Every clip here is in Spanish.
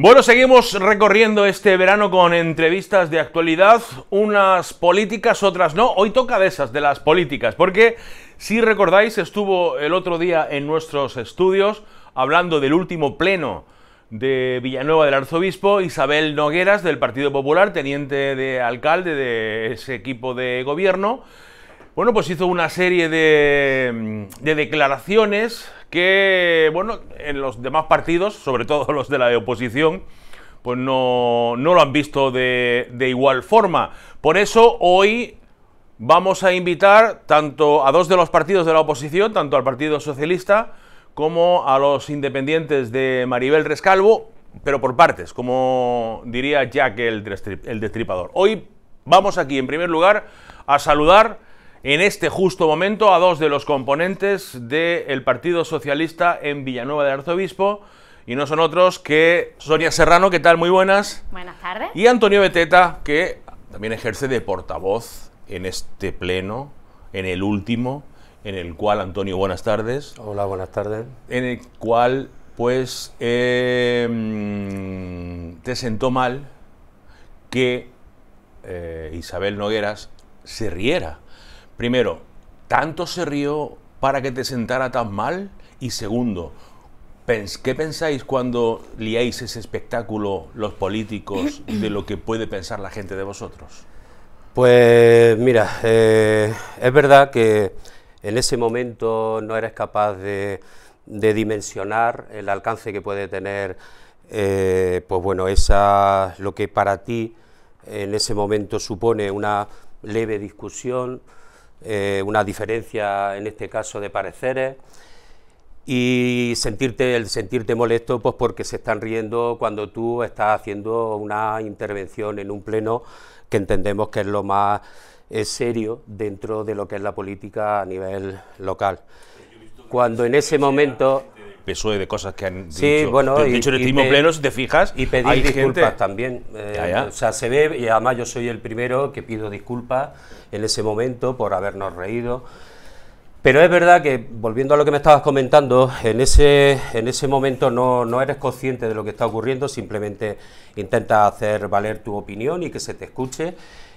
Bueno, seguimos recorriendo este verano con entrevistas de actualidad, unas políticas, otras no. Hoy toca de esas, de las políticas, porque si recordáis, estuvo el otro día en nuestros estudios hablando del último pleno de Villanueva del Arzobispo, Isabel Nogueras del Partido Popular, teniente de alcalde de ese equipo de gobierno. Bueno, pues hizo una serie de, mm, declaraciones que, bueno, en los demás partidos, sobre todo los de la oposición, pues no, no lo han visto de, igual forma. Por eso hoy vamos a invitar tanto a dos de los partidos de la oposición, tanto al Partido Socialista como a los independientes de Maribel Rescalvo, pero por partes, como diría Jack el, el destripador. Hoy vamos aquí, en primer lugar, a saludar en este justo momento a dos de los componentes del Partido Socialista en Villanueva del Arzobispo. Y no son otros que Sonia Serrano, ¿qué tal? Muy buenas. Buenas tardes. Y Antonio Beteta, que también ejerce de portavoz en este pleno, en el último, en el cual, Antonio, buenas tardes. Hola, buenas tardes. En el cual, pues, eh, mm, te sentó mal que eh, Isabel Nogueras se riera Primero, ¿tanto se rió para que te sentara tan mal? Y segundo, ¿qué pensáis cuando liáis ese espectáculo los políticos de lo que puede pensar la gente de vosotros? Pues mira, eh, es verdad que en ese momento no eres capaz de, dimensionar el alcance que puede tener, eh, pues bueno, esa, lo que para ti en ese momento supone una leve discusión, eh, una diferencia en este caso de pareceres y sentirte el sentirte molesto pues porque se están riendo cuando tú estás haciendo una intervención en un pleno que entendemos que es lo más eh, serio dentro de lo que es la política a nivel local. Cuando en ese momento e de cosas que han dicho. Bueno, te, y, en el pleno, si te fijas. Y pedir disculpas también. Eh, o sea, se ve, y además yo soy el primero que pido disculpas en ese momento por habernos reído. Pero es verdad que, volviendo a lo que me estabas comentando, en ese, en ese momento no, eres consciente de lo que está ocurriendo, simplemente intentas hacer valer tu opinión y que se te escuche.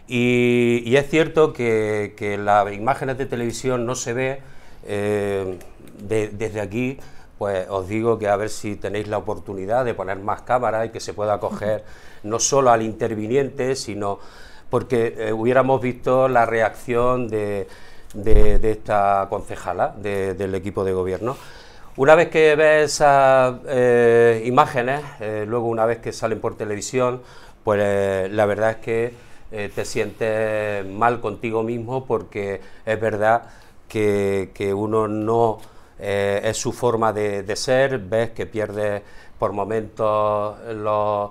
Y, es cierto que, que, las imágenes de televisión no se ve eh, desde aquí pues os digo que a ver si tenéis la oportunidad de poner más cámaras y que se pueda acoger no solo al interviniente, sino porque eh, hubiéramos visto la reacción de, de, esta concejala, del equipo de gobierno. Una vez que ves esas eh, imágenes, eh, luego una vez que salen por televisión, pues la verdad es que te sientes mal contigo mismo porque es verdad que, que uno no eh, es su forma de, ser, ves que pierde por momentos los,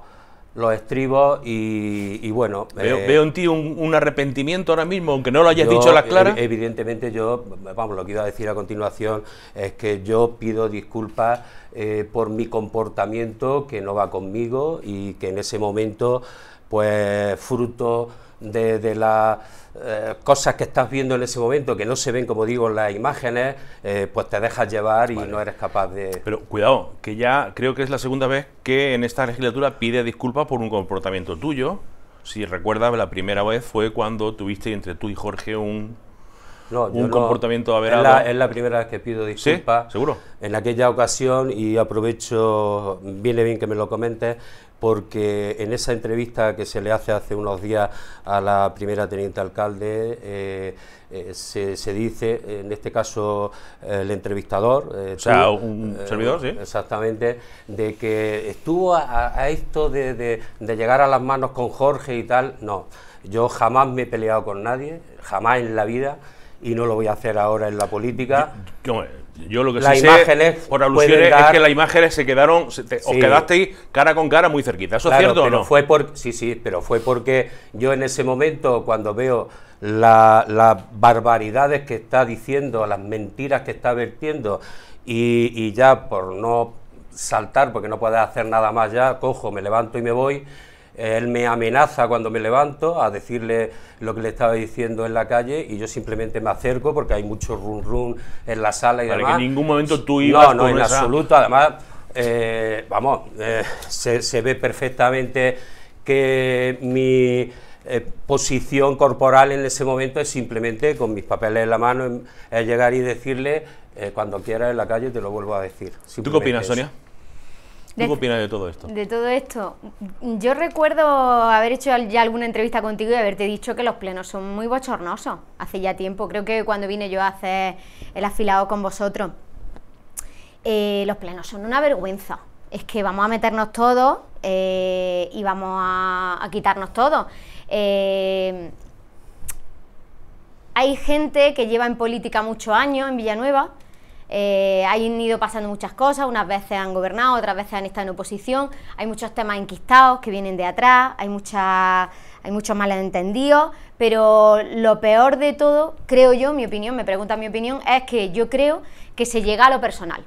estribos y, bueno... Veo, eh, en ti un, arrepentimiento ahora mismo, aunque no lo hayas dicho a las claras. Evidentemente yo, vamos, lo que iba a decir a continuación es que yo pido disculpas eh, por mi comportamiento que no va conmigo y que en ese momento, pues fruto de la eh, cosas que estás viendo en ese momento que no se ven, como digo, en las imágenes, eh, pues te dejas llevar y no eres capaz de... Pero cuidado, que ya creo que es la segunda vez que en esta legislatura pide disculpas por un comportamiento tuyo. Si recuerdas, la primera vez fue cuando tuviste entre tú y Jorge un un comportamiento aberrado Es la, primera vez que pido disculpas. ¿Seguro? En aquella ocasión, y aprovecho, viene bien que me lo comentes, porque en esa entrevista que se le hace hace unos días a la primera teniente alcalde, eh, eh, se, dice, en este caso el entrevistador, eh, o sea, un servidor, sí. Exactamente, de que estuvo a, esto de, de llegar a las manos con Jorge y tal, no. Yo jamás me he peleado con nadie, jamás en la vida y no lo voy a hacer ahora en la política. Yo, lo que sé, por alusión, es que las imágenes se quedaron, os quedasteis cara con cara muy cerquita. ¿Eso es cierto o no? Fue sí, sí, pero fue porque yo en ese momento, cuando veo las barbaridades que está diciendo, las mentiras que está vertiendo, y, y ya por no saltar, porque no puedes hacer nada más ya, cojo, me levanto y me voy él me amenaza cuando me levanto a decirle lo que le estaba diciendo en la calle y yo simplemente me acerco porque hay mucho run run en la sala y Para demás. que en ningún momento tú ibas No, no, en absoluto. Además, eh, vamos, eh, se, ve perfectamente que mi eh, posición corporal en ese momento es simplemente con mis papeles en la mano em, llegar y decirle cuando quiera en la calle te lo vuelvo a decir. ¿Tú qué opinas, Sonia? qué opinas de todo esto? De todo esto. Yo recuerdo haber hecho ya alguna entrevista contigo y haberte dicho que los plenos son muy bochornosos. Hace ya tiempo, creo que cuando vine yo a hacer el afilado con vosotros. Eh, los plenos son una vergüenza. Es que vamos a meternos todos eh, y vamos a, quitarnos todo. Eh, hay gente que lleva en política muchos años en Villanueva eh, han ido pasando muchas cosas, unas veces han gobernado, otras veces han estado en oposición, hay muchos temas enquistados que vienen de atrás, hay, hay muchos malentendidos, pero lo peor de todo, creo yo, mi opinión, me pregunta mi opinión, es que yo creo que se llega a lo personal.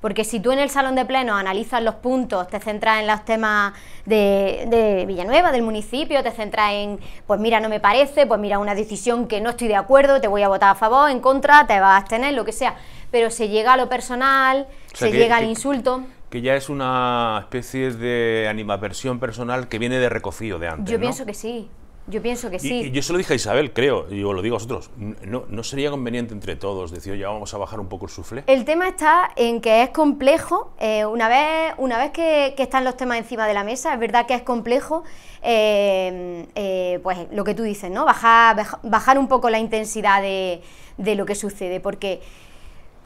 Porque si tú en el salón de pleno analizas los puntos, te centras en los temas de, de, Villanueva, del municipio, te centras en, pues mira, no me parece, pues mira, una decisión que no estoy de acuerdo, te voy a votar a favor, en contra, te vas a abstener, lo que sea pero se llega a lo personal, se llega al insulto. Que ya es una especie de animaversión personal que viene de recocido de antes. Yo pienso que sí. Yo pienso que sí. Y, yo se lo dije a Isabel, creo, y os lo digo a vosotros, no, sería conveniente entre todos decir, oye, vamos a bajar un poco el sufle. El tema está en que es complejo, eh, una vez, una vez que, están los temas encima de la mesa, es verdad que es complejo, eh, eh, pues lo que tú dices, ¿no? Bajar, bajar un poco la intensidad de, de lo que sucede, porque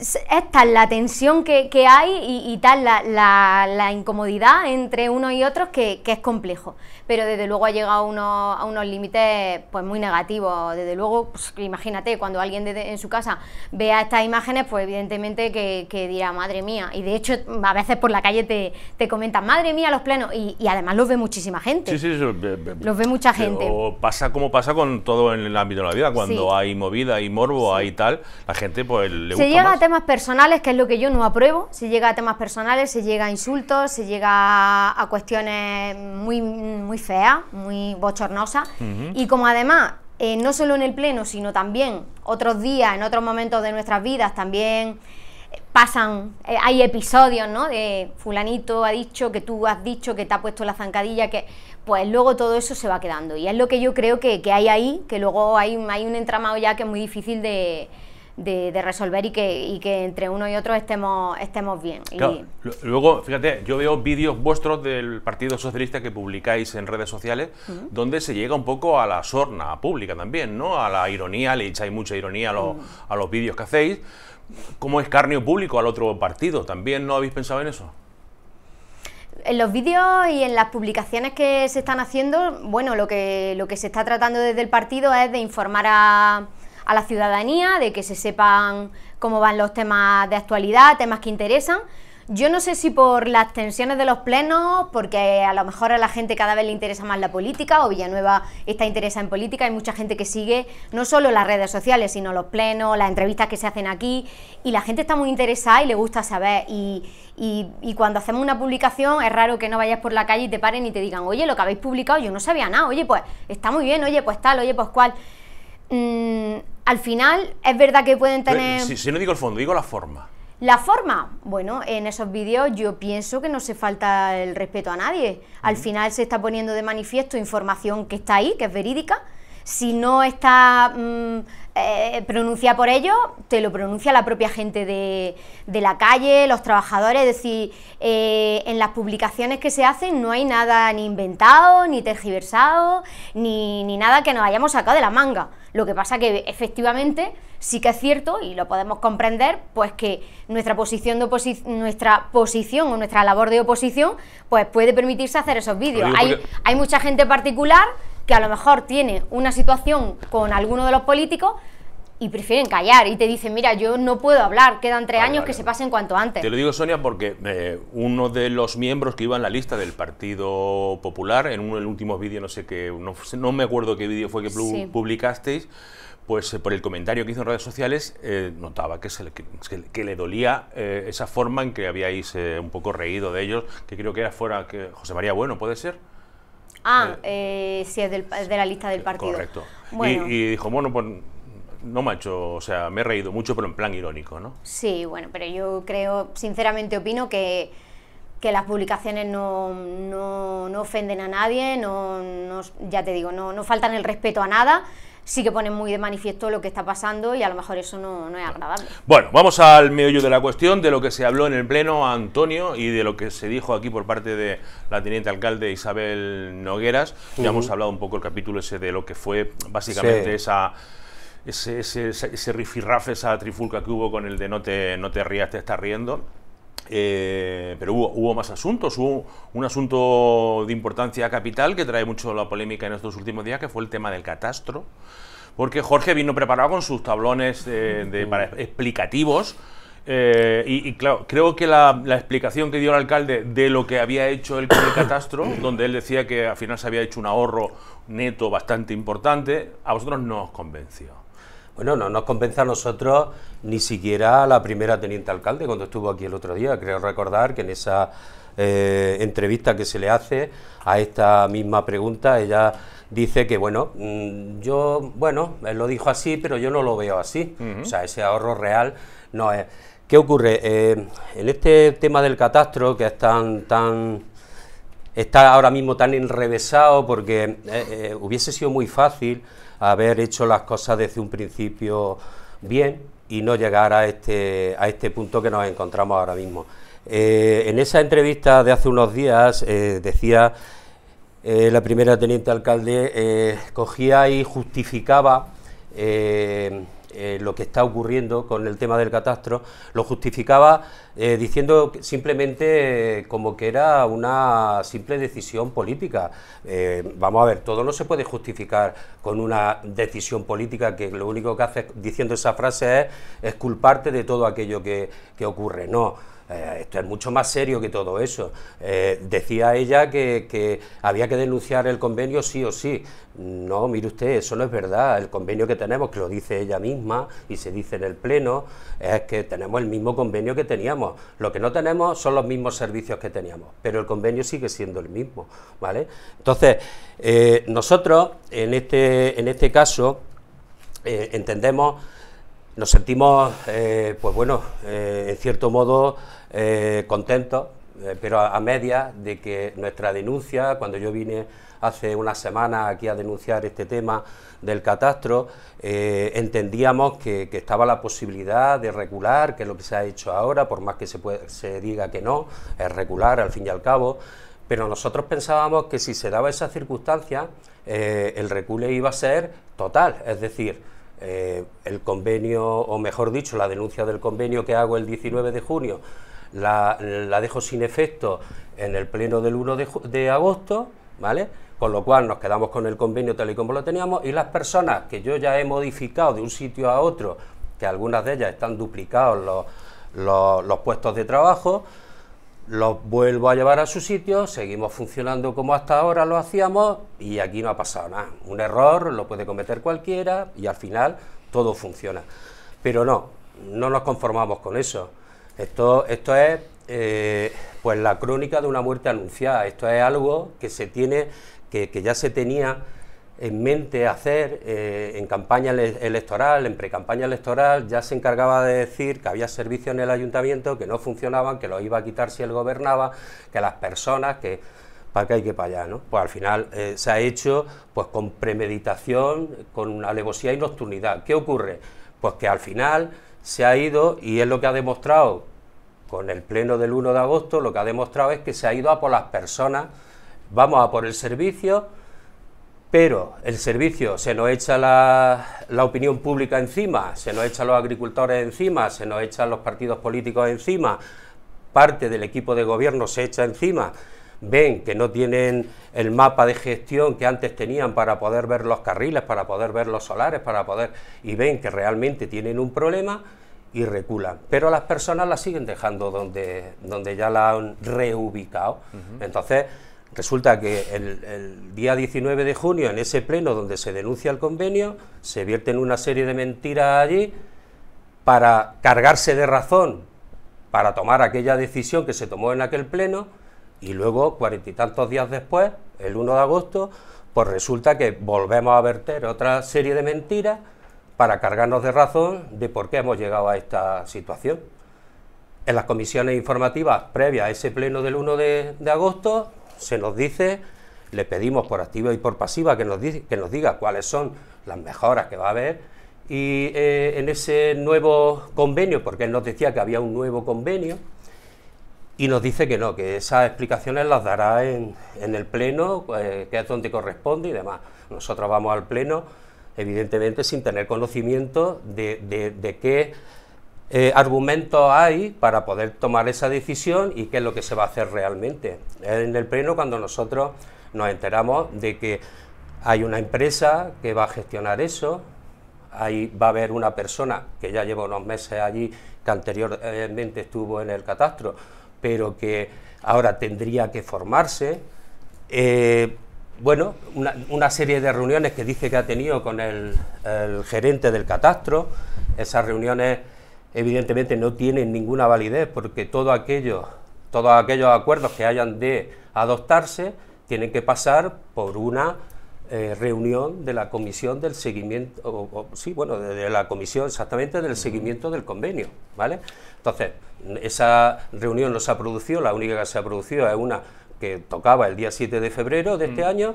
es tal la tensión que, hay y, tal la, incomodidad entre unos y otros que, es complejo. Pero desde luego ha llegado a unos, a unos límites pues muy negativos. Desde luego, pues, imagínate, cuando alguien en su casa vea estas imágenes, pues evidentemente que, dirá, madre mía. Y de hecho, a veces por la calle te, comentan, madre mía, los plenos. Y, además los ve muchísima gente. Sí, sí, los ve mucha gente. O pasa como pasa con todo en el ámbito de la vida. Cuando hay movida, y morbo, hay tal, la gente pues le gusta temas personales, que es lo que yo no apruebo, se llega a temas personales, se llega a insultos, se llega a cuestiones muy, muy feas, muy bochornosas. Y como además, eh, no solo en el Pleno, sino también otros días, en otros momentos de nuestras vidas, también eh, pasan, eh, hay episodios, ¿no? De fulanito ha dicho que tú has dicho que te ha puesto la zancadilla, que pues luego todo eso se va quedando. Y es lo que yo creo que, que hay ahí, que luego hay, hay un entramado ya que es muy difícil de de, resolver y que, entre uno y otro estemos, estemos bien. Luego, fíjate, yo veo vídeos vuestros del Partido Socialista que publicáis en redes sociales, donde se llega un poco a la sorna pública también, ¿no? A la ironía, le echáis mucha ironía a los, a los vídeos que hacéis. Como escarnio público al otro partido, ¿también no habéis pensado en eso? en los vídeos y en las publicaciones que se están haciendo, bueno, lo que, lo que se está tratando desde el partido es de informar a, a la ciudadanía, de que se sepan cómo van los temas de actualidad, temas que interesan. Yo no sé si por las tensiones de los plenos, porque a lo mejor a la gente cada vez le interesa más la política, o Villanueva está interesada en política, hay mucha gente que sigue no solo las redes sociales, sino los plenos, las entrevistas que se hacen aquí, y la gente está muy interesada y le gusta saber. Y, cuando hacemos una publicación es raro que no vayas por la calle y te paren y te digan, oye, lo que habéis publicado yo no sabía nada, oye, pues está muy bien, oye, pues tal, oye, pues cual. Mm, al final es verdad que pueden tener... Si, no digo el fondo, digo la forma. La forma, bueno, en esos vídeos yo pienso que no se falta el respeto a nadie. Al final se está poniendo de manifiesto información que está ahí, que es verídica, si no está mm, eh, pronunciada por ellos, te lo pronuncia la propia gente de, la calle, los trabajadores. Es decir, eh, en las publicaciones que se hacen no hay nada ni inventado, ni tergiversado, ni, nada que nos hayamos sacado de la manga. Lo que pasa que efectivamente sí que es cierto y lo podemos comprender, pues que nuestra posición de nuestra posición o nuestra labor de oposición, pues puede permitirse hacer esos vídeos. Hay, hay mucha gente particular que a lo mejor tiene una situación con alguno de los políticos y prefieren callar y te dicen, mira, yo no puedo hablar, quedan tres años que se pasen cuanto antes. Te lo digo, Sonia, porque eh, uno de los miembros que iba en la lista del Partido Popular, en uno de los últimos no sé qué, no, me acuerdo qué vídeo fue que publicasteis, pues eh, por el comentario que hizo en redes sociales, eh, notaba que, se le, le dolía esa forma en que habíais un poco reído de ellos, que creo que era fuera que José María Bueno, ¿puede ser? Ah, eh, eh sí, es de la lista del eh, partido. Correcto. Y, dijo, bueno, pues no macho, o sea, me he reído mucho, pero en plan irónico, ¿no? Sí, bueno, pero yo creo, sinceramente opino que, que las publicaciones no, no, no, ofenden a nadie, no, ya te digo, no, no faltan el respeto a nada sí que ponen muy de manifiesto lo que está pasando y a lo mejor eso no, no es agradable. Bueno, vamos al meollo de la cuestión, de lo que se habló en el Pleno, Antonio, y de lo que se dijo aquí por parte de la teniente alcalde Isabel Nogueras. Ya hemos hablado un poco el capítulo ese de lo que fue básicamente esa ese, ese, esa trifulca que hubo con el de no te, no te rías, te estás riendo. Eh, pero hubo, hubo, más asuntos. Hubo un asunto de importancia capital que trae mucho la polémica en estos últimos días, que fue el tema del catastro. Porque Jorge vino preparado con sus tablones eh, de, explicativos. Eh, y, claro, creo que la, la, explicación que dio el alcalde de lo que había hecho él con el catastro, donde él decía que al final se había hecho un ahorro neto bastante importante, a vosotros no os convenció. Bueno, no nos convence a nosotros ni siquiera a la primera teniente alcalde cuando estuvo aquí el otro día. Creo recordar que en esa eh, entrevista que se le hace a esta misma pregunta, ella dice que, bueno, mm, yo, bueno, él lo dijo así, pero yo no lo veo así. O sea, ese ahorro real no es... ¿Qué ocurre? Eh, en este tema del catastro, que es tan, tan, está ahora mismo tan enrevesado, porque eh, hubiese sido muy fácil haber hecho las cosas desde un principio bien y no llegar a este, a este punto que nos encontramos ahora mismo. Eh, en esa entrevista de hace unos días eh, decía eh, la primera teniente alcalde, cogía y justificaba eh, lo que está ocurriendo con el tema del catastro, lo justificaba eh, diciendo simplemente eh, como que era una simple decisión política. vamos a ver, todo no se puede justificar con una decisión política que lo único que hace diciendo esa frase es, es culparte de todo aquello que, que ocurre. No. Eh, esto es mucho más serio que todo eso. Eh, decía ella que, había que denunciar el convenio sí o sí. No, mire usted, eso no es verdad. El convenio que tenemos, que lo dice ella misma y se dice en el Pleno, es que tenemos el mismo convenio que teníamos. Lo que no tenemos son los mismos servicios que teníamos, pero el convenio sigue siendo el mismo. ¿vale? Entonces, eh, nosotros en este, en este caso entendemos nos sentimos, eh, pues bueno, eh, en cierto modo eh, contentos, pero a, media de que nuestra denuncia, cuando yo vine hace una semana aquí a denunciar este tema del catastro, entendíamos que, estaba la posibilidad de regular, que es lo que se ha hecho ahora, por más que se, se diga que no, es regular al fin y al cabo, pero nosotros pensábamos que si se daba esa circunstancia, el recule iba a ser total, es decir, eh, el convenio, o mejor dicho, la denuncia del convenio que hago el 19 de junio, la, dejo sin efecto en el pleno del 1 de, agosto, ¿vale? Con lo cual nos quedamos con el convenio tal y como lo teníamos y las personas que yo ya he modificado de un sitio a otro, que algunas de ellas están duplicados los puestos de trabajo, lo vuelvo a llevar a su sitio, seguimos funcionando como hasta ahora lo hacíamos y aquí no ha pasado nada. Un error lo puede cometer cualquiera y al final todo funciona. Pero no, no nos conformamos con eso. Esto, esto es eh, pues la crónica de una muerte anunciada. Esto es algo que se tiene, que, que ya se tenía en mente hacer eh, en campaña electoral, en precampaña electoral, ya se encargaba de decir que había servicios en el ayuntamiento que no funcionaban, que los iba a quitar si él gobernaba, que las personas que para qué hay que para allá, ¿no? Pues al final eh, se ha hecho pues con premeditación, con alevosía y nocturnidad. ¿Qué ocurre? Pues que al final se ha ido y es lo que ha demostrado con el pleno del 1 de agosto, lo que ha demostrado es que se ha ido a por las personas, vamos a por el servicio pero el servicio se nos echa la, opinión pública encima, se nos echa los agricultores encima, se nos echan los partidos políticos encima, parte del equipo de gobierno se echa encima, ven que no tienen el mapa de gestión que antes tenían para poder ver los carriles, para poder ver los solares, para poder y ven que realmente tienen un problema y reculan. Pero las personas las siguen dejando donde, donde ya la han reubicado. Entonces, Resulta que el, día 19 de junio, en ese pleno donde se denuncia el convenio, se vierten una serie de mentiras allí para cargarse de razón, para tomar aquella decisión que se tomó en aquel pleno, y luego, cuarenta y tantos días después, el 1 de agosto, pues resulta que volvemos a verter otra serie de mentiras para cargarnos de razón de por qué hemos llegado a esta situación. En las comisiones informativas previas a ese pleno del 1 de agosto se nos dice, le pedimos por activa y por pasiva que nos, que nos diga cuáles son las mejoras que va a haber. Y eh, en ese nuevo convenio, porque él nos decía que había un nuevo convenio, y nos dice que no, que esas explicaciones las dará en, el Pleno, eh, que es donde corresponde y demás. Nosotros vamos al Pleno, evidentemente, sin tener conocimiento de qué eh, argumentos hay para poder tomar esa decisión y qué es lo que se va a hacer realmente. En el pleno, cuando nosotros nos enteramos de que hay una empresa que va a gestionar eso, ahí va a haber una persona que ya lleva unos meses allí, que anteriormente estuvo en el catastro, pero que ahora tendría que formarse. Eh, bueno, una, serie de reuniones que dice que ha tenido con el, el gerente del catastro, esas reuniones evidentemente no tienen ninguna validez porque todo aquello, todos aquellos acuerdos que hayan de adoptarse tienen que pasar por una eh, reunión de la comisión del seguimiento, sí, bueno, de, la comisión exactamente del seguimiento del convenio, ¿vale? Entonces, esa reunión no se ha producido, la única que se ha producido es una que tocaba el día 7 de febrero de este mm. año,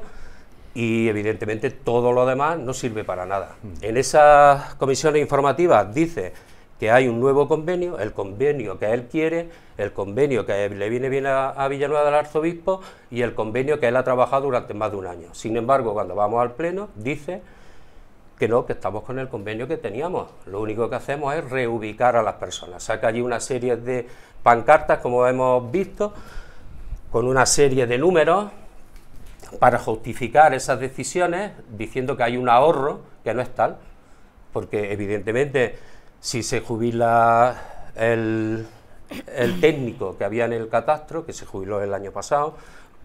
y evidentemente todo lo demás no sirve para nada. Mm. En esas comisiones informativas dice que hay un nuevo convenio, el convenio que él quiere, el convenio que le viene bien a, Villanueva del Arzobispo y el convenio que él ha trabajado durante más de un año. Sin embargo, cuando vamos al Pleno, dice que no, que estamos con el convenio que teníamos. Lo único que hacemos es reubicar a las personas. Saca allí una serie de pancartas, como hemos visto, con una serie de números para justificar esas decisiones, diciendo que hay un ahorro que no es tal, porque evidentemente si se jubila el, técnico que había en el catastro, que se jubiló el año pasado,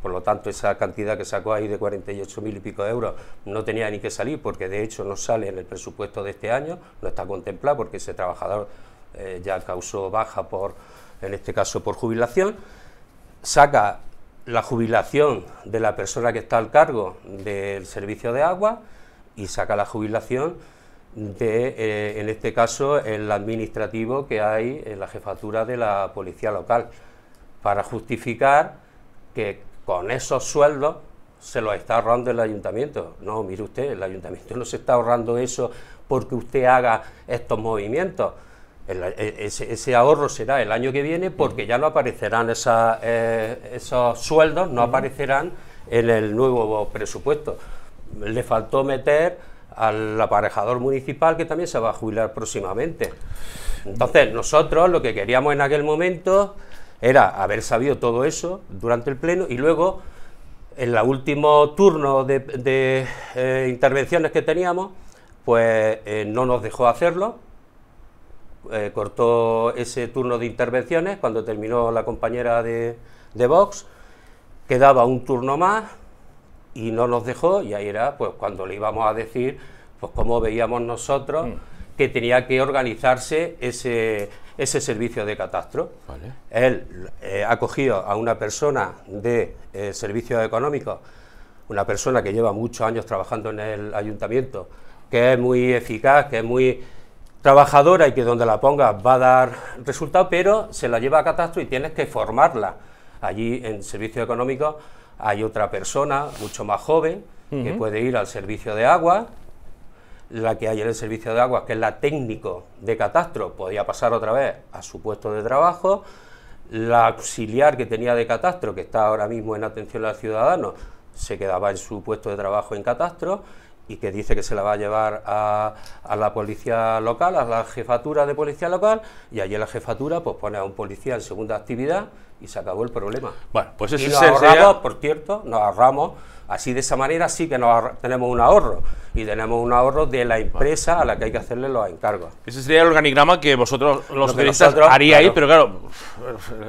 por lo tanto, esa cantidad que sacó ahí de 48 mil y pico de euros no tenía ni que salir porque de hecho no sale en el presupuesto de este año, no está contemplado porque ese trabajador eh, ya causó baja por, en este caso, por jubilación. Saca la jubilación de la persona que está al cargo del servicio de agua y saca la jubilación de, eh, en este caso, el administrativo que hay en la jefatura de la policía local, para justificar que con esos sueldos se los está ahorrando el ayuntamiento. No, mire usted, el ayuntamiento no se está ahorrando eso porque usted haga estos movimientos. ese, ahorro será el año que viene porque ya no aparecerán eh, esos sueldos, no aparecerán en el nuevo presupuesto. Le faltó meter al aparejador municipal que también se va a jubilar próximamente. Entonces, nosotros lo que queríamos en aquel momento era haber sabido todo eso durante el pleno y luego, en el último turno de, eh, intervenciones que teníamos, pues eh, no nos dejó hacerlo. Eh, cortó ese turno de intervenciones cuando terminó la compañera de, de Vox. Quedaba un turno más y no nos dejó y ahí era pues cuando le íbamos a decir pues cómo veíamos nosotros mm. que tenía que organizarse ese, ese servicio de catastro. Él eh, ha cogido a una persona de eh, servicios económicos, una persona que lleva muchos años trabajando en el ayuntamiento, que es muy eficaz, que es muy trabajadora y que donde la pongas va a dar resultado, pero se la lleva a catastro y tienes que formarla allí en servicios económicos hay otra persona mucho más joven que puede ir al servicio de agua, la que hay en el servicio de agua, que es la técnico de catastro, podía pasar otra vez a su puesto de trabajo, la auxiliar que tenía de catastro, que está ahora mismo en atención al ciudadano, se quedaba en su puesto de trabajo en catastro, y que dice que se la va a llevar a, la policía local, a la jefatura de policía local, y allí la jefatura pues pone a un policía en segunda actividad y se acabó el problema. Bueno, pues ese y nos ahorramos, por cierto, nos ahorramos Así de esa manera sí que nos tenemos un ahorro y tenemos un ahorro de la empresa a la que hay que hacerle los encargos. Ese sería el organigrama que vosotros, los lo haríais, pero claro,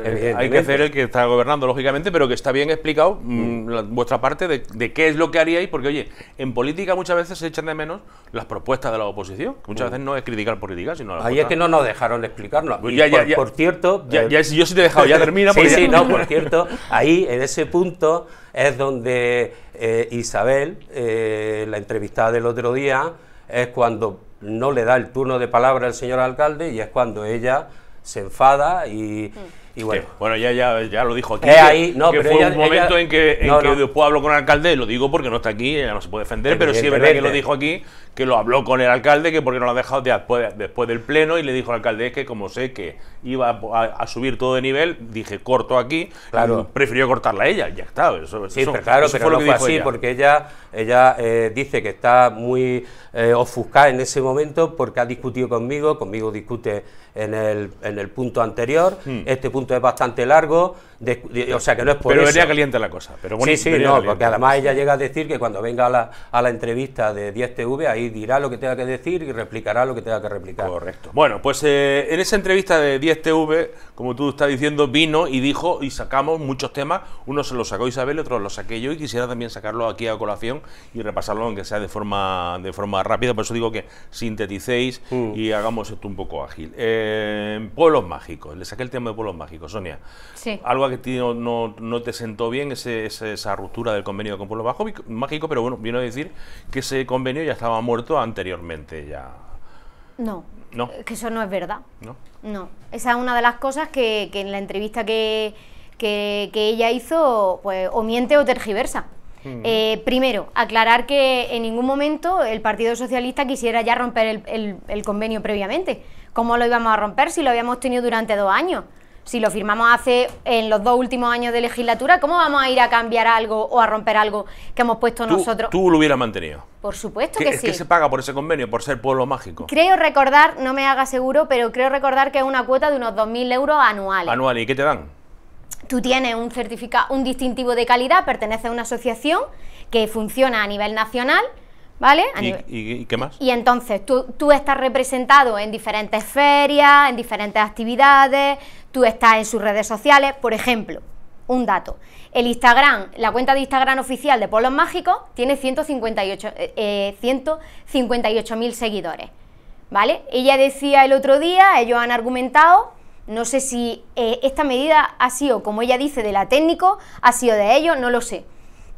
eh, hay que hacer el que está gobernando, lógicamente, pero que está bien explicado mm, mm. vuestra parte de, qué es lo que haríais, porque oye, en política muchas veces se echan de menos las propuestas de la oposición, muchas mm. veces no es criticar política, sino... Ahí es que no nos dejaron de explicarnos. Pues por, cierto... Eh, yo sí te he dejado, ya termina. sí, sí, no, por cierto, ahí en ese punto es donde eh, Isabel, eh, la entrevistada del otro día, es cuando no le da el turno de palabra al señor alcalde y es cuando ella se enfada y... Mm bueno, ya, ya, ya, lo dijo aquí. ahí, no, que fue un momento en que, después habló con el alcalde, lo digo porque no está aquí, ella no se puede defender, pero sí es verdad que lo dijo aquí, que lo habló con el alcalde, que porque no lo ha dejado después, después del pleno, y le dijo al alcalde que como sé que iba a, subir todo de nivel, dije corto aquí, claro. prefirió cortarla ella, ya está. Eso, sí, pero claro, fue lo que fue así, porque ella, ella eh, dice que está muy eh, ofuscada en ese momento porque ha discutido conmigo, conmigo discute en el, en el punto anterior. Hmm. Este punto es bastante largo, o sea que no es por Pero caliente la cosa. Pero bueno, sí, sí, porque además ella llega a decir que cuando venga a la, a la entrevista de 10TV, ahí dirá lo que tenga que decir y replicará lo que tenga que replicar. Correcto. Bueno, pues eh, en esa entrevista de 10TV, como tú estás diciendo, vino y dijo y sacamos muchos temas. Uno se los sacó Isabel, otro los saqué yo y quisiera también sacarlo aquí a colación y repasarlo, aunque sea de forma, de forma rápida. Por eso digo que sinteticéis uh. y hagamos esto un poco ágil. Eh, pueblos mágicos, le saqué el tema de pueblos mágicos, Sonia. Sí. Algo que no, te sentó bien, ese, esa ruptura del convenio con pueblos mágico, pero bueno, vino a decir que ese convenio ya estaba muerto anteriormente. ya No, no. que eso no es verdad. No. no. Esa es una de las cosas que, en la entrevista que, ella hizo, pues, o miente o tergiversa. Hmm. Eh, primero, aclarar que en ningún momento el Partido Socialista quisiera ya romper el convenio previamente ¿Cómo lo íbamos a romper si lo habíamos tenido durante dos años? Si lo firmamos hace en los dos últimos años de legislatura, ¿cómo vamos a ir a cambiar algo o a romper algo que hemos puesto nosotros? Tú lo hubieras mantenido. Por supuesto que sí. ¿Qué se paga por ese convenio, por ser pueblo mágico? Creo recordar, no me haga seguro, pero creo recordar que es una cuota de unos 2.000 euros anuales. Anual ¿Y qué te dan? Tú tienes un certificado, un distintivo de calidad, pertenece a una asociación que funciona a nivel nacional ¿Vale? ¿Y, qué más? Y entonces tú, estás representado en diferentes ferias, en diferentes actividades, tú estás en sus redes sociales, por ejemplo, un dato. El Instagram, la cuenta de Instagram oficial de Pueblos Mágicos tiene 158 eh, 158.000 eh, seguidores, ¿vale? Ella decía el otro día, ellos han argumentado, no sé si eh, esta medida ha sido, como ella dice, de la técnico, ha sido de ellos, no lo sé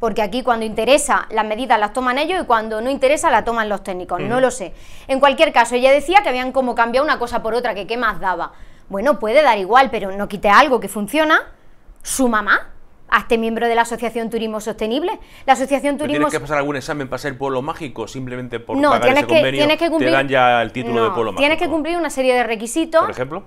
porque aquí cuando interesa las medidas las toman ellos y cuando no interesa la toman los técnicos, no lo sé. En cualquier caso, ella decía que habían como cambiado una cosa por otra, que qué más daba. Bueno, puede dar igual, pero no quite algo que funciona. Su mamá, hazte este miembro de la Asociación Turismo Sostenible. La Asociación Turismo... tienes que pasar algún examen para ser pueblo mágico, simplemente por no, ese te dan ya el título de pueblo mágico. Tienes que cumplir una serie de requisitos. Por ejemplo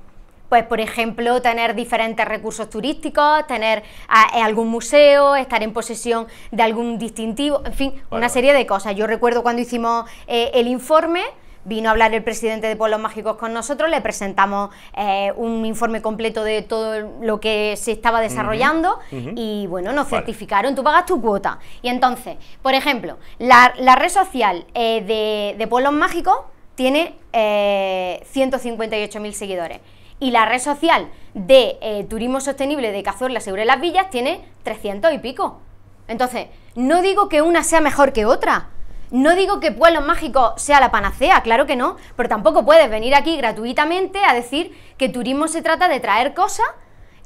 pues por ejemplo tener diferentes recursos turísticos, tener ah, eh, algún museo, estar en posesión de algún distintivo, en fin, una serie de cosas. Yo recuerdo cuando hicimos eh, el informe, vino a hablar el presidente de Pueblos Mágicos con nosotros, le presentamos eh, un informe completo de todo lo que se estaba desarrollando y bueno, nos certificaron, tú pagas tu cuota. Y entonces, por ejemplo, la, red social de, de, Pueblos Mágicos tiene eh, 158.000 seguidores y la red social de eh, turismo sostenible de Cazorla sobre las villas tiene 300 y pico. Entonces, no digo que una sea mejor que otra, no digo que Pueblos Mágicos sea la panacea, claro que no, pero tampoco puedes venir aquí gratuitamente a decir que turismo se trata de traer cosas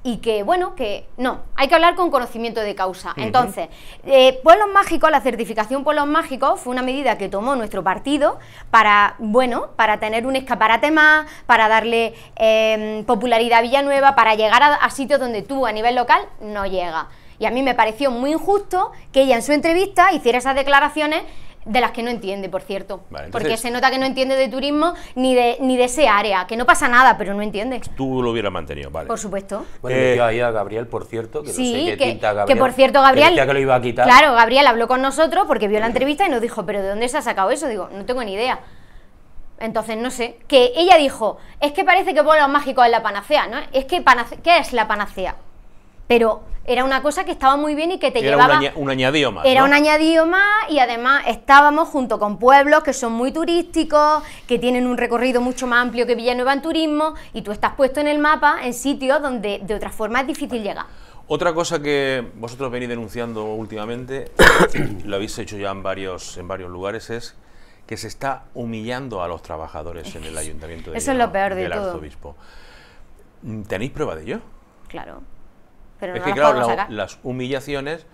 y que, bueno, que no, hay que hablar con conocimiento de causa. Entonces, eh, Pueblos Mágicos, la certificación Pueblos Mágicos fue una medida que tomó nuestro partido para, bueno, para tener un escaparate más, para darle em, popularidad a Villanueva, para llegar a, sitios donde tú a nivel local no llega. Y a mí me pareció muy injusto que ella en su entrevista hiciera esas declaraciones de las que no entiende, por cierto. porque se nota que no entiende de turismo ni de, ni de ese área, que no pasa nada, pero no entiende. Tú lo hubieras mantenido, vale. Por supuesto. Bueno, yo eh, ahí a Gabriel, por cierto, que no sé qué que, Gabriel, que por cierto, Gabriel... que lo iba a quitar. Claro, Gabriel habló con nosotros porque vio la entrevista y nos dijo, pero ¿de dónde se ha sacado eso? Digo, no tengo ni idea. Entonces, no sé, que ella dijo, es que parece que los Mágicos es la panacea, ¿no? Es que, panacea, ¿qué es la panacea? Pero era una cosa que estaba muy bien y que te llevaba... Era un, añadido más. Era un añadido más y además estábamos junto con pueblos que son muy turísticos, que tienen un recorrido mucho más amplio que Villanueva en turismo y tú estás puesto en el mapa en sitios donde de otra forma es difícil llegar. Otra cosa que vosotros venís denunciando últimamente, lo habéis hecho ya en varios, en varios lugares, es que se está humillando a los trabajadores en el ayuntamiento de Eso es lo peor de del todo. ¿Tenéis prueba de ello? Claro pero es que, las claro, las humillaciones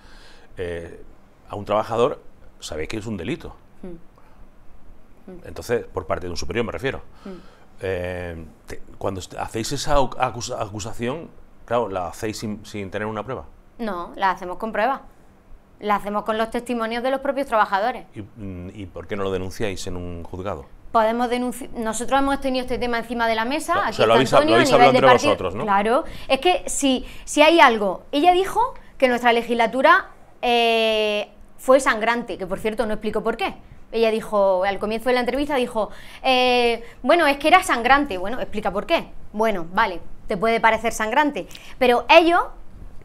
eh, a un trabajador sabéis que es un delito. Mm. Mm. Entonces, por parte de un superior me refiero. Mm. Eh, cuando hacéis esa acusación, claro, ¿la hacéis sin, tener una prueba? No, la hacemos con prueba. La hacemos con los testimonios de los propios trabajadores. ¿Y, y por qué no lo denunciáis en un juzgado? Nosotros hemos tenido este tema encima de la mesa. o lo habéis, entre vosotros, ¿no? Claro. Es que si, si hay algo. Ella dijo que nuestra legislatura eh, fue sangrante, que por cierto no explico por qué. Ella dijo, al comienzo de la entrevista, dijo, eh, bueno, es que era sangrante. Bueno, explica por qué. Bueno, vale, te puede parecer sangrante. Pero ellos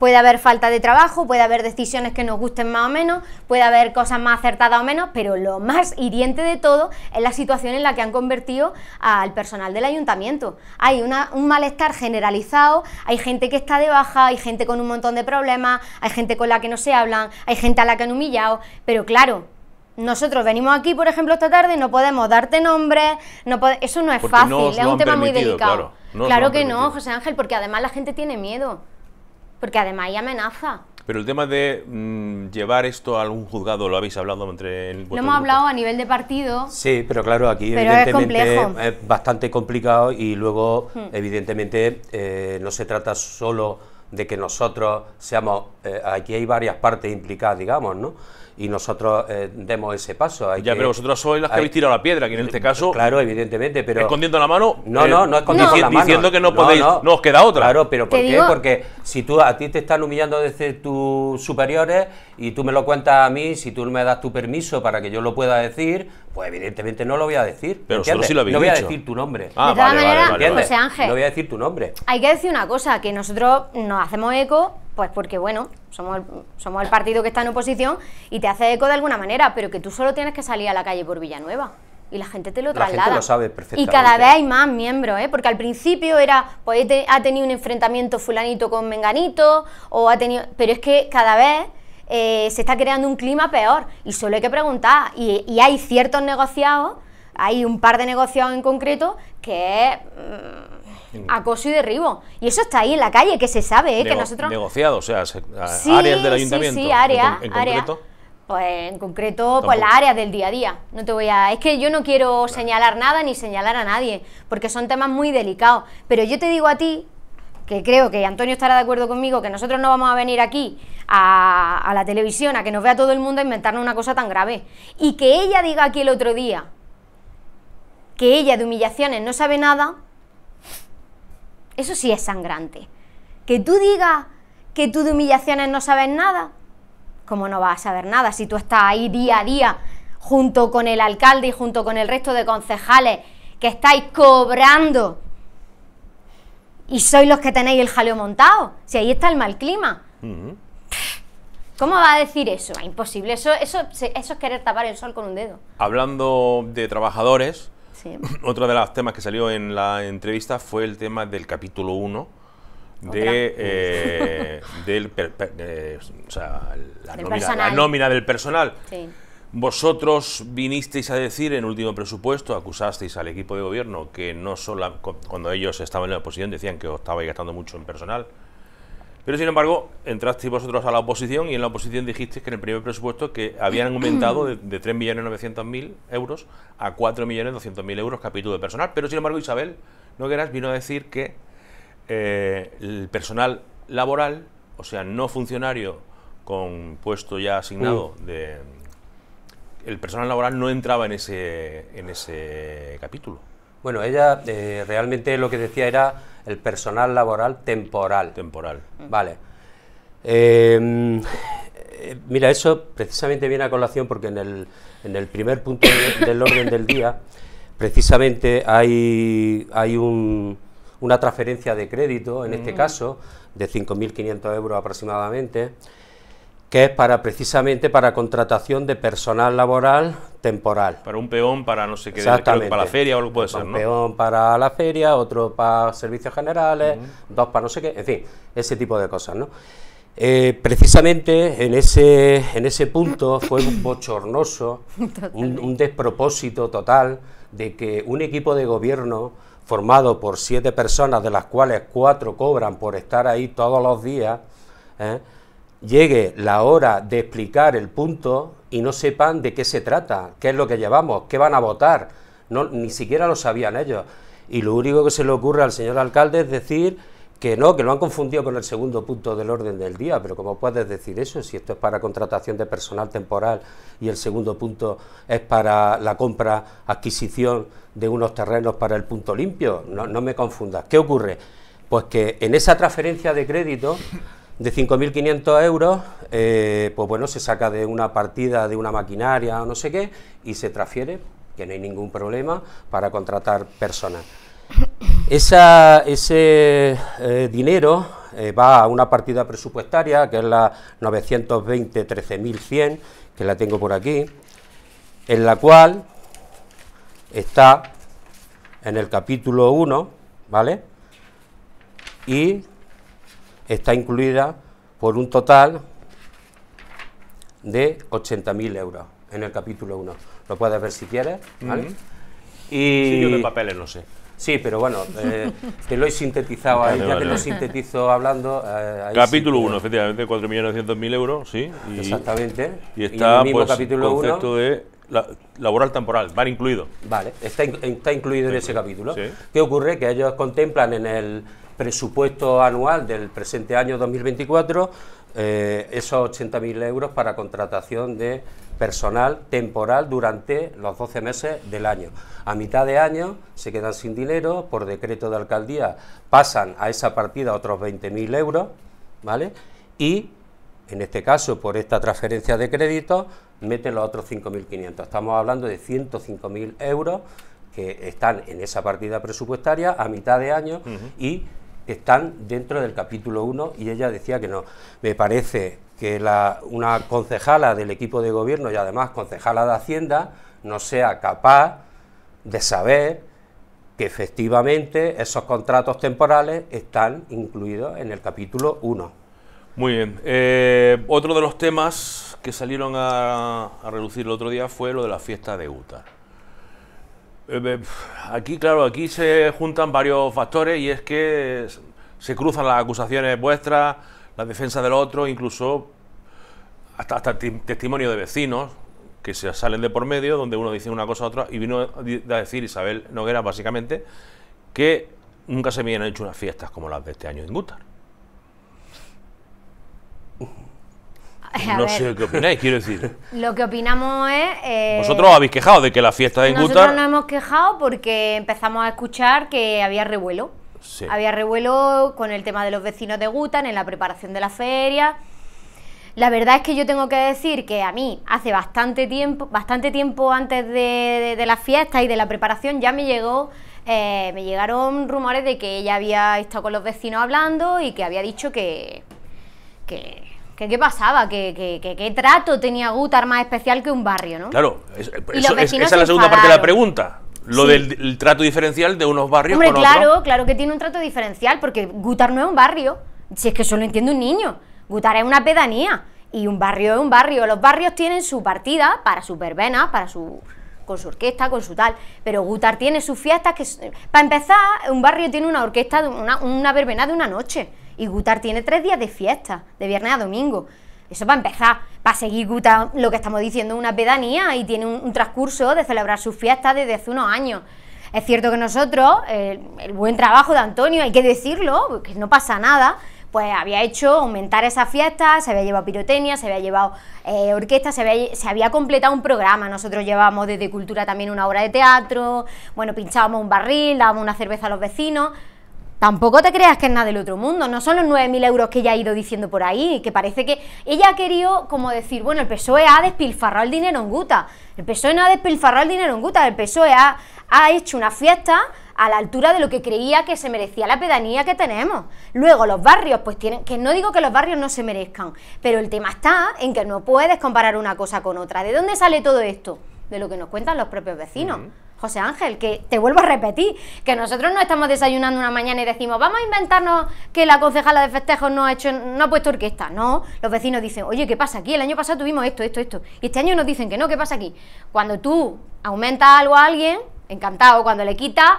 Puede haber falta de trabajo, puede haber decisiones que nos gusten más o menos, puede haber cosas más acertadas o menos, pero lo más hiriente de todo es la situación en la que han convertido al personal del ayuntamiento. Hay un malestar generalizado, hay gente que está de baja, hay gente con un montón de problemas, hay gente con la que no se hablan, hay gente a la que han humillado, pero claro, nosotros venimos aquí, por ejemplo, esta tarde, no podemos darte nombres, no eso no es fácil, es un tema muy delicado. claro que no, José Ángel, porque además la gente tiene miedo porque además hay amenaza. Pero el tema de mm, llevar esto a algún juzgado, ¿lo habéis hablado entre el Lo hemos hablado a nivel de partido. Sí, pero claro, aquí evidentemente es, bastante complicado y luego, hmm. evidentemente, eh, no se trata solo de que nosotros seamos, eh, aquí hay varias partes implicadas, digamos, ¿no? y nosotros eh, demos ese paso. ya, pero vosotros sois las que habéis tirado la piedra, que en este caso. Claro, evidentemente, pero. Escondiendo la mano. No, no, eh, no escondiendo la mano. Diciendo que no, podéis. No. os queda otra. Claro, pero ¿por qué? Porque si tú a ti te están humillando desde tus superiores y tú me lo cuentas a mí, si tú me das tu permiso para que yo lo pueda decir, pues evidentemente no lo voy a decir. Pero solo si lo vi. No voy a decir tu nombre. Ah, de todas maneras, José Ángel. No voy a decir tu nombre. Hay que decir una cosa, que nosotros nos hacemos eco, pues porque bueno, somos el, somos el partido que está en oposición y te hace eco de alguna manera, pero que tú solo tienes que salir a la calle por Villanueva y la gente te lo traslada. La gente lo sabe perfectamente. Y cada vez hay más miembros, ¿eh? porque al principio era, pues este ha tenido un enfrentamiento fulanito con menganito, o ha tenido, pero es que cada vez eh, se está creando un clima peor y solo hay que preguntar. Y, hay ciertos negociados, hay un par de negociados en concreto que... es... Mm, acoso y derribo. Y eso está ahí en la calle, que se sabe, ¿eh? que nosotros... negociados o sea, áreas del ayuntamiento. área, en, concreto. Pues, en concreto, pues las áreas del día a día. No te voy a... Es que yo no quiero señalar nada ni señalar a nadie, porque son temas muy delicados. Pero yo te digo a ti, que creo que Antonio estará de acuerdo conmigo, que nosotros no vamos a venir aquí a, la televisión, a que nos vea todo el mundo inventarnos una cosa tan grave. Y que ella diga aquí el otro día que ella de humillaciones no sabe nada, eso sí es sangrante. Que tú digas que tú de humillaciones no sabes nada, ¿cómo no vas a saber nada si tú estás ahí día a día junto con el alcalde y junto con el resto de concejales que estáis cobrando y sois los que tenéis el jaleo montado? Si ahí está el mal clima. ¿Cómo va a decir eso? Imposible. Eso, eso, eso es querer tapar el sol con un dedo. Hablando de trabajadores, otro de los temas que salió en la entrevista fue el tema del capítulo 1 de, eh, del eh, la, nómina, del personal. Vosotros vinisteis a decir en último presupuesto, acusasteis al equipo de gobierno que no solo cuando ellos estaban en la oposición decían que os estabais gastando mucho en personal. Pero sin embargo, entrasteis vosotros a la oposición y en la oposición dijisteis que en el primer presupuesto que habían aumentado de, 3.900.000 euros a 4.200.000 euros capítulo de personal. Pero sin embargo, Isabel Nogueras vino a decir que eh, el personal laboral, o sea, no funcionario con puesto ya asignado mm. de el personal laboral no entraba en ese en ese capítulo. Bueno, ella eh, realmente lo que decía era el personal laboral temporal. Temporal. Vale. Em, eh, mira, eso precisamente viene a colación porque en el, en el primer punto del orden del día, precisamente hay, hay un, una transferencia de crédito, en este mm. caso, de 5.500 euros aproximadamente, que es para precisamente para contratación de personal laboral temporal. Para un peón, para no sé qué, para la feria o algo puede ser, ¿no? Un peón para la feria, otro para servicios generales, dos para no sé qué, en fin, ese tipo de cosas, ¿no? Eh, precisamente en ese, en ese punto fue un bochornoso, un, despropósito total de que un equipo de gobierno formado por siete personas, de las cuales cuatro cobran por estar ahí todos los días, ¿eh? llegue la hora de explicar el punto y no sepan de qué se trata, qué es lo que llevamos, qué van a votar. No, ni siquiera lo sabían ellos. Y lo único que se le ocurre al señor alcalde es decir que no, que lo han confundido con el segundo punto del orden del día, pero ¿cómo puedes decir eso si esto es para contratación de personal temporal y el segundo punto es para la compra, adquisición de unos terrenos para el punto limpio? No, no me confundas. ¿Qué ocurre? Pues que en esa transferencia de crédito de 5.500 euros, eh, pues bueno, se saca de una partida de una maquinaria o no sé qué y se transfiere, que no hay ningún problema, para contratar personas. Esa, ese eh, dinero eh, va a una partida presupuestaria, que es la 920-13100, que la tengo por aquí, en la cual está en el capítulo 1, ¿vale? Y está incluida por un total de 80.000 euros en el capítulo 1. Lo puedes ver si quieres, ¿vale? y... Sí, yo de papeles no sé. Sí, pero bueno, te eh, lo he sintetizado ahí, ya te lo sintetizo hablando. Eh, capítulo 1, efectivamente, 4.900.000 euros, sí. Exactamente. Y está, y el mismo pues, capítulo de laboral temporal, van incluido Vale, está, incluido en ese capítulo. ¿Qué ocurre? Que ellos contemplan en el presupuesto anual del presente año 2024 eh, esos 80.000 euros para contratación de personal temporal durante los 12 meses del año. A mitad de año se quedan sin dinero, por decreto de alcaldía pasan a esa partida otros 20.000 euros, ¿vale? Y en este caso por esta transferencia de créditos, meten los otros 5.500. Estamos hablando de 105.000 euros que están en esa partida presupuestaria a mitad de año y están dentro del capítulo 1 y ella decía que no. Me parece que una concejala del equipo de gobierno y además concejala de Hacienda no sea capaz de saber que efectivamente esos contratos temporales están incluidos en el capítulo 1. Muy bien. Eh, otro de los temas que salieron a, relucir el otro día fue lo de la fiesta de Utah. Eh, aquí, claro, aquí se juntan varios factores y es que se cruzan las acusaciones vuestras, la defensa del otro, incluso hasta, testimonio de vecinos que se salen de por medio, donde uno dice una cosa a otra, y vino a decir Isabel Noguera, básicamente, que nunca se habían hecho unas fiestas como las de este año en guta no sé qué opináis, quiero decir. Lo que opinamos es. Eh, Vosotros habéis quejado de que la fiesta de Nosotros no nos hemos quejado porque empezamos a escuchar que había revuelo. Había revuelo con el tema de los vecinos de Gutan en la preparación de la feria. La verdad es que yo tengo que decir que a mí hace bastante tiempo, bastante tiempo antes de, la fiesta y de la preparación ya me llegó, eh, me llegaron rumores de que ella había estado con los vecinos hablando y que había dicho que, que qué pasaba, ¿Qué qué trato tenía Gutar más especial que un barrio, ¿no? Claro, esa es la segunda parte de la pregunta. Lo del trato diferencial de unos barrios Hombre, con claro, claro que tiene un trato diferencial, porque Gutar no es un barrio. Si es que solo entiende un niño. Gutar es una pedanía. Y un barrio es un barrio. Los barrios tienen su partida para su verbenas, para su con su orquesta, con su tal. Pero Gutar tiene sus fiestas que... Para empezar, un barrio tiene una orquesta, una, una verbena de una noche. Y Gutar tiene tres días de fiesta, de viernes a domingo. Eso para empezar, para seguir Gutar, lo que estamos diciendo, una pedanía y tiene un, transcurso de celebrar sus fiestas desde hace unos años. Es cierto que nosotros, el, buen trabajo de Antonio, hay que decirlo, que no pasa nada, pues había hecho aumentar esa fiesta, se había llevado pirotecnia, se había llevado eh, orquesta, se había, se había, completado un programa. Nosotros llevábamos desde cultura también una obra de teatro, bueno, pinchábamos un barril, dábamos una cerveza a los vecinos. Tampoco te creas que es nada del otro mundo, no son los 9.000 euros que ella ha ido diciendo por ahí, que parece que ella ha querido como decir, bueno, el PSOE ha despilfarrado el dinero en Guta, el PSOE no ha despilfarrado el dinero en Guta, el PSOE ha, hecho una fiesta a la altura de lo que creía que se merecía la pedanía que tenemos. Luego, los barrios, pues tienen, que no digo que los barrios no se merezcan, pero el tema está en que no puedes comparar una cosa con otra. ¿De dónde sale todo esto? De lo que nos cuentan los propios vecinos. José Ángel, que te vuelvo a repetir, que nosotros no estamos desayunando una mañana y decimos, vamos a inventarnos que la concejala de festejos no ha hecho, no ha puesto orquesta. No, los vecinos dicen, oye, ¿qué pasa aquí? El año pasado tuvimos esto, esto, esto. Y este año nos dicen que no, ¿qué pasa aquí? Cuando tú aumentas algo a alguien, encantado, cuando le quitas,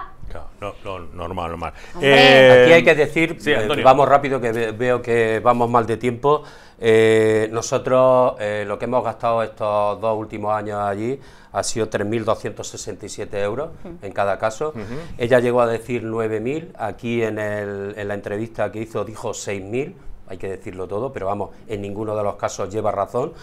no, no, normal, normal. Aquí eh, hay que decir, eh, vamos rápido, que veo que vamos mal de tiempo. Eh, nosotros lo que hemos gastado estos dos últimos años allí ha sido 3.267 euros en cada caso. Ella llegó a decir 9.000, aquí en, en la entrevista que hizo dijo 6.000 hay que decirlo todo, pero vamos, en ninguno de los casos lleva razón.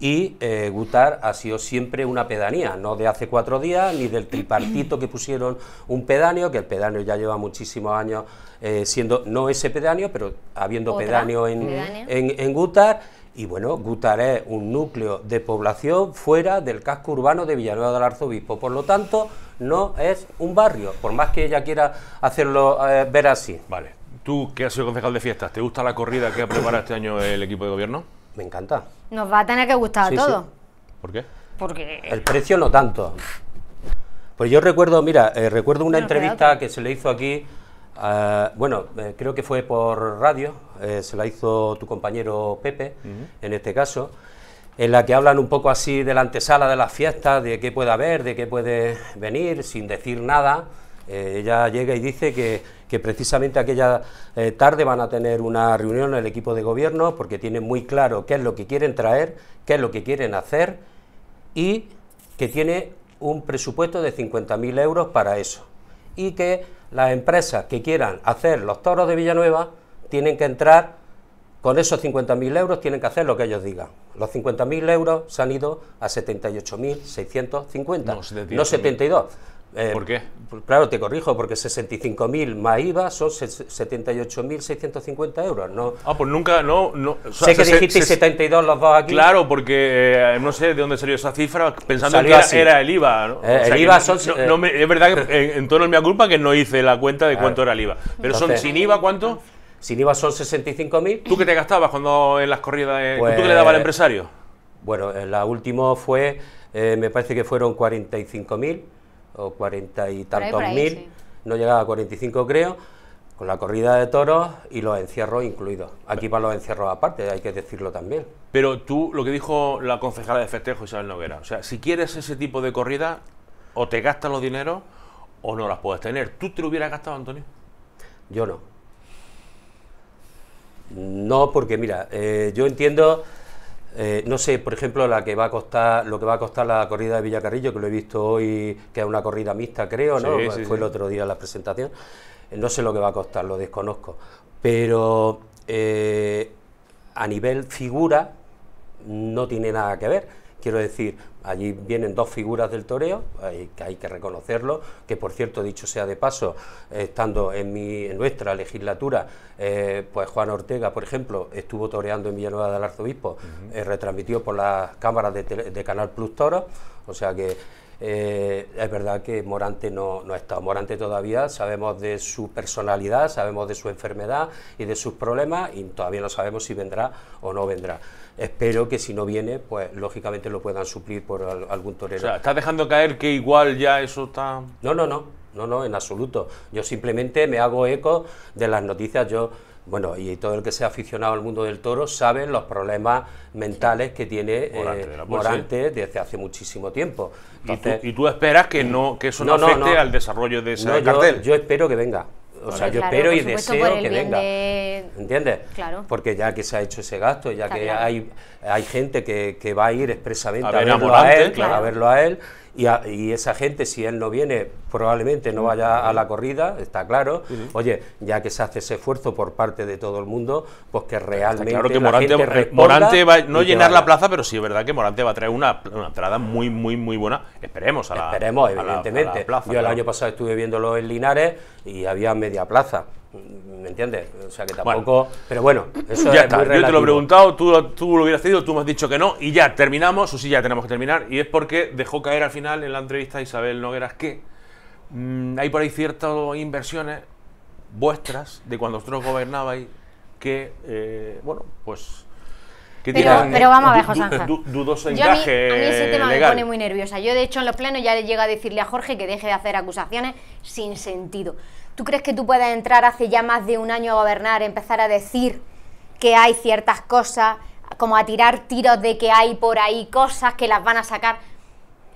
Y eh, Gutar ha sido siempre una pedanía, no de hace cuatro días, ni del tripartito que pusieron un pedáneo, que el pedáneo ya lleva muchísimos años eh, siendo, no ese pedáneo, pero habiendo pedáneo en, en, Gutar. Y bueno, Gutar es un núcleo de población fuera del casco urbano de Villanueva del Arzobispo. Por lo tanto, no es un barrio, por más que ella quiera hacerlo eh, ver así. Vale. Tú, que has sido concejal de fiestas, ¿te gusta la corrida que ha preparado este año el equipo de gobierno? Me encanta. Nos va a tener que gustar a todos. ¿Por qué? Porque... El precio no tanto. Pues yo recuerdo, mira, eh, recuerdo una entrevista que se le hizo aquí, eh, bueno, eh, creo que fue por radio, se la hizo tu compañero Pepe, en este caso, en la que hablan un poco así de la antesala de las fiestas, de qué puede haber, de qué puede venir, sin decir nada. Eh, ella llega y dice que, precisamente aquella eh, tarde van a tener una reunión el equipo de gobierno porque tiene muy claro qué es lo que quieren traer, qué es lo que quieren hacer y que tiene un presupuesto de 50.000 euros para eso. Y que las empresas que quieran hacer los toros de Villanueva tienen que entrar con esos 50.000 euros, tienen que hacer lo que ellos digan. Los 50.000 euros se han ido a 78.650, no, 72. Eh, ¿Por qué? Pues, claro, te corrijo, porque 65.000 más IVA son 78.650 euros. ¿no? Ah, pues nunca, no. no sé que dijiste 72 los dos aquí. Claro, porque eh, no sé de dónde salió esa cifra, pensando que era, el IVA. Eh, el IVA son. es verdad que en, todo tono es mi culpa que no hice la cuenta de cuánto era el IVA. Pero son sin IVA, ¿cuánto? Sin IVA son 65.000. ¿Tú qué te gastabas cuando en las corridas? ¿Tú qué le dabas al pues, empresario? Bueno, la última fue, me parece que fueron 45.000 o cuarenta y tantos mil, no llegaba a 45 creo, con la corrida de toros y los encierros incluidos. Aquí van los encierros aparte, hay que decirlo también. Pero tú, lo que dijo la concejala de festejo Isabel Noguera, o sea, si quieres ese tipo de corrida, o te gastas los dineros o no las puedes tener. ¿Tú te lo hubieras gastado, Antonio? Yo no. No, porque mira, eh, yo entiendo eh, no sé, por ejemplo, la que va a costar, lo que va a costar la corrida de Villacarrillo, que lo he visto hoy, que es una corrida mixta, creo, ¿no? Fue el otro día la presentación. Eh, no sé lo que va a costar, lo desconozco. Pero eh, a nivel figura no tiene nada que ver. Quiero decir, Allí vienen dos figuras del toreo, hay, que hay que reconocerlo, que por cierto, dicho sea de paso, estando en, mi, nuestra legislatura, eh, pues Juan Ortega, por ejemplo, estuvo toreando en Villanueva del Arzobispo, eh, retransmitió por las cámaras de, Canal Plus Toro, o sea que eh, es verdad que Morante no, no ha Morante todavía sabemos de su personalidad, sabemos de su enfermedad y de sus problemas y todavía no sabemos si vendrá o no vendrá. Espero que si no viene, pues lógicamente lo puedan suplir por algún torero. ¿estás dejando caer que igual ya eso está...? No, no, no. No, no, en absoluto. Yo simplemente me hago eco de las noticias. Yo bueno, y todo el que sea aficionado al mundo del toro sabe los problemas mentales que tiene Morante, eh, desde hace muchísimo tiempo. ¿Y, tú, esperas que no que eso no, afecte al desarrollo de ese cartel? Yo, espero que venga. O sea, yo espero y deseo que venga. ¿Entiendes? Claro. Porque ya que se ha hecho ese gasto, ya que hay, hay gente que, va a ir expresamente verlo, a, él, a verlo a él y, esa gente, si él no viene, probablemente no vaya a la corrida, está claro. Oye, ya que se hace ese esfuerzo por parte de todo el mundo, pues que realmente. claro que Morante, va a no llenar la plaza, pero sí es verdad que Morante va a traer una, entrada muy, muy, muy buena. Esperemos a la. Esperemos, evidentemente. Yo el año pasado estuve viéndolo en Linares y había media plaza. ¿Me entiendes? O sea que tampoco. pero bueno, eso es Yo te lo he preguntado, tú, tú lo hubieras pedido, tú me has dicho que no, y ya terminamos, o sí, ya tenemos que terminar. Y es porque dejó caer al final en la entrevista Isabel Nogueras que mm, hay por ahí ciertas inversiones vuestras de cuando vosotros gobernabais que, eh, bueno, pues pero, vamos a ver, José Ángel. a, mí, ese tema me pone muy nerviosa. Yo, de hecho, en los plenos ya le llega a decirle a Jorge que deje de hacer acusaciones sin sentido. ¿Tú crees que tú puedes entrar hace ya más de un año a gobernar, empezar a decir que hay ciertas cosas, como a tirar tiros de que hay por ahí cosas que las van a sacar?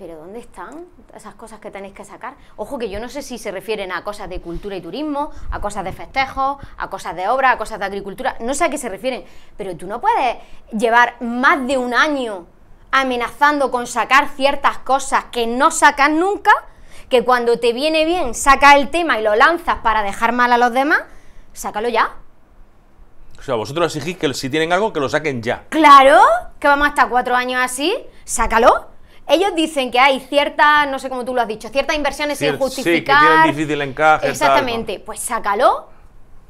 pero ¿dónde están esas cosas que tenéis que sacar? Ojo que yo no sé si se refieren a cosas de cultura y turismo, a cosas de festejos, a cosas de obra, a cosas de agricultura, no sé a qué se refieren, pero tú no puedes llevar más de un año amenazando con sacar ciertas cosas que no sacas nunca, que cuando te viene bien saca el tema y lo lanzas para dejar mal a los demás, sácalo ya. O sea, vosotros exigís que si tienen algo, que lo saquen ya. Claro, que vamos hasta cuatro años así, sácalo. Ellos dicen que hay ciertas, no sé cómo tú lo has dicho, ciertas inversiones injustificadas. sin justificar. Sí, que difícil encaje. Exactamente. Pues sácalo,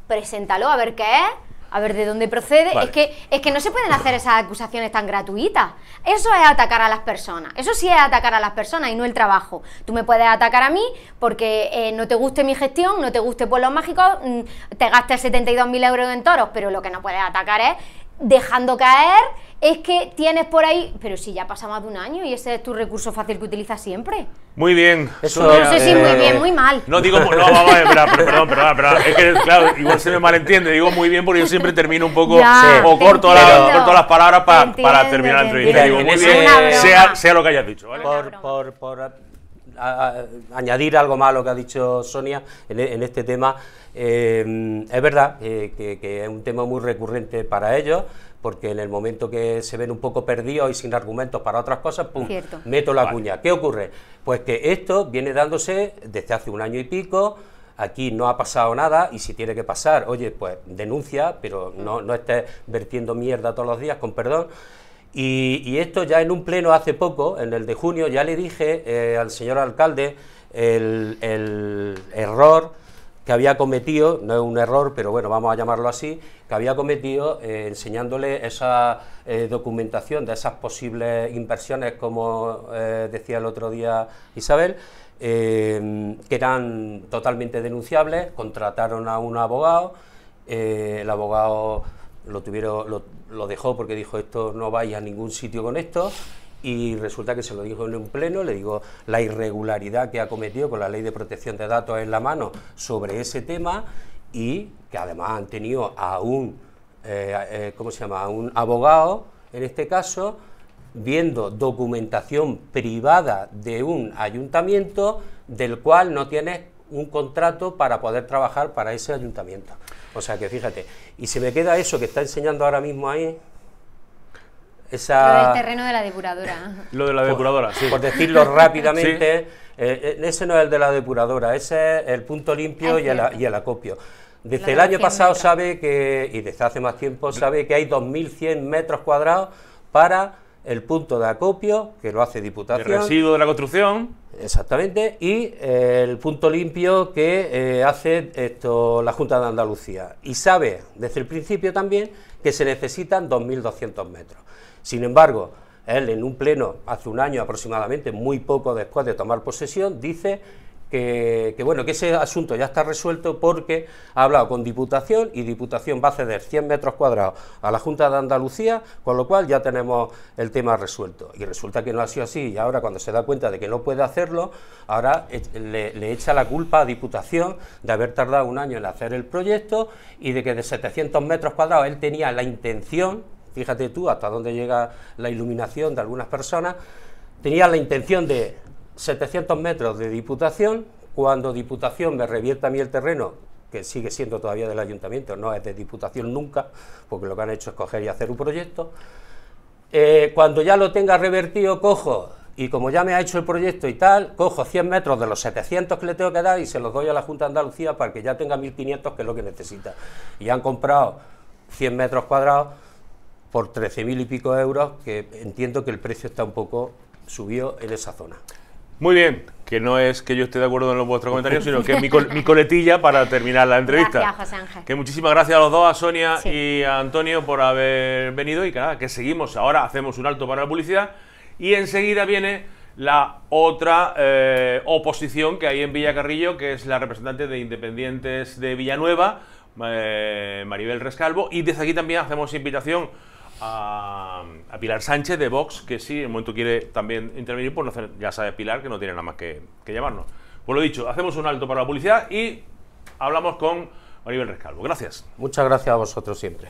preséntalo, a ver qué es a ver de dónde procede. Es, que, es que no se pueden hacer esas acusaciones tan gratuitas. Eso es atacar a las personas. Eso sí es atacar a las personas y no el trabajo. Tú me puedes atacar a mí porque eh, no te guste mi gestión, no te guste Pueblos Mágicos, mm, te gastes 72.000 euros en toros, pero lo que no puedes atacar es dejando caer es que tienes por ahí, pero si ya pasa más de un año y ese es tu recurso fácil que utilizas siempre. Muy bien. Eso, no sé si eh, muy bien, muy mal. No digo, no, vamos, pero perdón, perdón, perdón, es que claro, igual se me malentiende, digo muy bien porque yo siempre termino un poco o corto, las palabras para terminar el entrevista. Digo, muy bien, sea, lo que hayas dicho, Por, añadir algo más a lo que ha dicho Sonia en, e, este tema, eh, es verdad eh, que es un tema muy recurrente para ellos porque en el momento que se ven un poco perdidos y sin argumentos para otras cosas, pum, meto la cuña. ¿Qué ocurre? Pues que esto viene dándose desde hace un año y pico, aquí no ha pasado nada y si tiene que pasar, oye, pues denuncia, pero no, no estés vertiendo mierda todos los días, con perdón. Y, esto ya en un pleno hace poco, en el de junio, ya le dije eh, al señor alcalde el error que había cometido, no es un error, pero bueno, vamos a llamarlo así, que había cometido eh, enseñándole esa eh, documentación de esas posibles inversiones, como eh, decía el otro día Isabel, que eran totalmente denunciables, contrataron a un abogado, el abogado lo, tuvieron, lo, lo dejó porque dijo esto no vais a ningún sitio con esto y resulta que se lo dijo en un pleno, le digo la irregularidad que ha cometido con la ley de protección de datos en la mano sobre ese tema y que además han tenido a un, eh, eh, ¿cómo se llama?, un abogado, en este caso, viendo documentación privada de un ayuntamiento del cual no tiene un contrato para poder trabajar para ese ayuntamiento. O sea que fíjate, y se me queda eso que está enseñando ahora mismo ahí, lo del terreno de la depuradora. Lo de la depuradora, sí. Por decirlo rápidamente, eh, eh, ese no es el de la depuradora, ese es el punto limpio ah, y el, acopio. Desde el año pasado sabe que, y desde hace más tiempo sabe que hay 2.100 metros cuadrados para el punto de acopio, que lo hace Diputación. El residuo de la construcción. Exactamente, y eh, el punto limpio que hace esto, la Junta de Andalucía. Y sabe desde el principio también que se necesitan 2.200 metros. Sin embargo, él en un pleno hace un año aproximadamente, muy poco después de tomar posesión, dice que, bueno, que ese asunto ya está resuelto porque ha hablado con Diputación y Diputación va a ceder 100 metros cuadrados a la Junta de Andalucía, con lo cual ya tenemos el tema resuelto. Y resulta que no ha sido así y ahora cuando se da cuenta de que no puede hacerlo, ahora le, le echa la culpa a Diputación de haber tardado un año en hacer el proyecto y de que de 700 metros cuadrados él tenía la intención fíjate tú hasta dónde llega la iluminación de algunas personas, tenía la intención de 700 metros de diputación, cuando diputación me revierta a mí el terreno, que sigue siendo todavía del ayuntamiento, no es de diputación nunca, porque lo que han hecho es coger y hacer un proyecto, eh, cuando ya lo tenga revertido cojo y como ya me ha hecho el proyecto y tal, cojo 100 metros de los 700 que le tengo que dar y se los doy a la Junta de Andalucía para que ya tenga 1.500, que es lo que necesita. Y han comprado 100 metros cuadrados por 13.000 y pico euros, que entiendo que el precio está un poco subió en esa zona. Muy bien, que no es que yo esté de acuerdo en vuestro comentario, sino que mi, coletilla para terminar la entrevista. Que muchísimas gracias a los dos, a Sonia y a Antonio, por haber venido y que, que seguimos ahora, hacemos un alto para la publicidad y enseguida viene la otra eh, oposición que hay en Villacarrillo, que es la representante de Independientes de Villanueva, eh, Maribel Rescalvo, y desde aquí también hacemos invitación a, Pilar Sánchez de Vox, que sí, en el momento quiere también intervenir, pues ya sabe Pilar que no tiene nada más que, llamarnos. Pues lo dicho, hacemos un alto para la publicidad y hablamos con Oliver Rescalvo. Gracias. Muchas gracias a vosotros siempre.